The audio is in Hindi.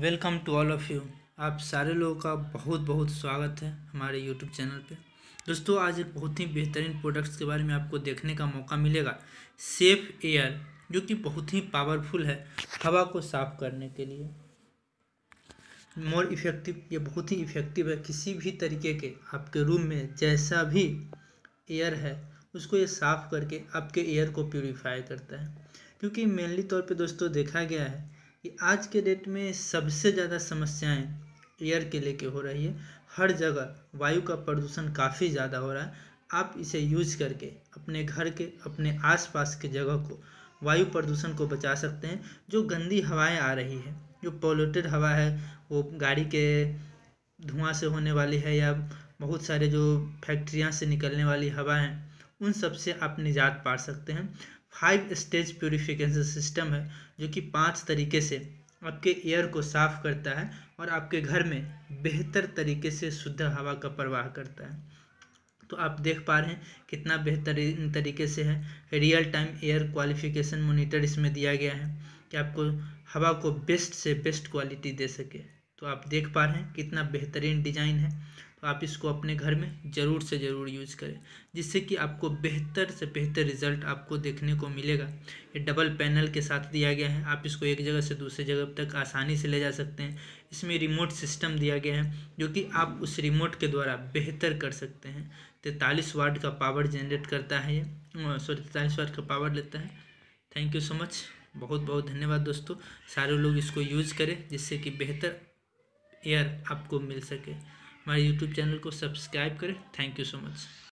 welcome to all of you आप सारे लोगों का बहुत बहुत स्वागत है हमारे यूट्यूब चैनल पे दोस्तों आज एक बहुत ही बेहतरीन प्रोडक्ट्स के बारे में आपको देखने का मौका मिलेगा सेफ एयर जो कि बहुत ही पावरफुल है हवा को साफ करने के लिए मोर इफ़ेक्टिव ये बहुत ही इफ़ेक्टिव है किसी भी तरीके के आपके रूम में जैसा भी एयर है उसको ये साफ़ करके आपके एयर को प्योरीफाई करता है क्योंकि मेनली तौर पे दोस्तों देखा गया है कि आज के डेट में सबसे ज़्यादा समस्याएं एयर के लेके हो रही है हर जगह वायु का प्रदूषण काफ़ी ज़्यादा हो रहा है आप इसे यूज करके अपने घर के अपने आसपास के जगह को वायु प्रदूषण को बचा सकते हैं जो गंदी हवाएं आ रही है जो पोल्यूटेड हवा है वो गाड़ी के धुआं से होने वाली है या बहुत सारे जो फैक्ट्रियाँ से निकलने वाली हवा हैं उन सब से आप निजात पा सकते हैं फाइव स्टेज प्योरीफिकेशन सिस्टम है जो कि पांच तरीके से आपके एयर को साफ करता है और आपके घर में बेहतर तरीके से शुद्ध हवा का प्रवाह करता है तो आप देख पा रहे हैं कितना बेहतरीन तरीके से है real time air qualification monitor इसमें दिया गया है कि आपको हवा को बेस्ट से बेस्ट क्वालिटी दे सके तो आप देख पा रहे हैं कितना बेहतरीन डिज़ाइन है तो आप इसको अपने घर में ज़रूर से ज़रूर यूज़ करें जिससे कि आपको बेहतर से बेहतर रिज़ल्ट आपको देखने को मिलेगा ये डबल पैनल के साथ दिया गया है आप इसको एक जगह से दूसरे जगह तक आसानी से ले जा सकते हैं इसमें रिमोट सिस्टम दिया गया है जो कि आप उस रिमोट के द्वारा बेहतर कर सकते हैं तैंतालीस वाट का पावर जनरेट करता है ये सॉरी तैंतालीस वाट का पावर लेता है थैंक यू सो मच बहुत बहुत धन्यवाद दोस्तों सारे लोग इसको यूज़ करें जिससे कि बेहतर एयर आपको मिल सके हमारे यूट्यूब चैनल को सब्सक्राइब करें थैंक यू सो मच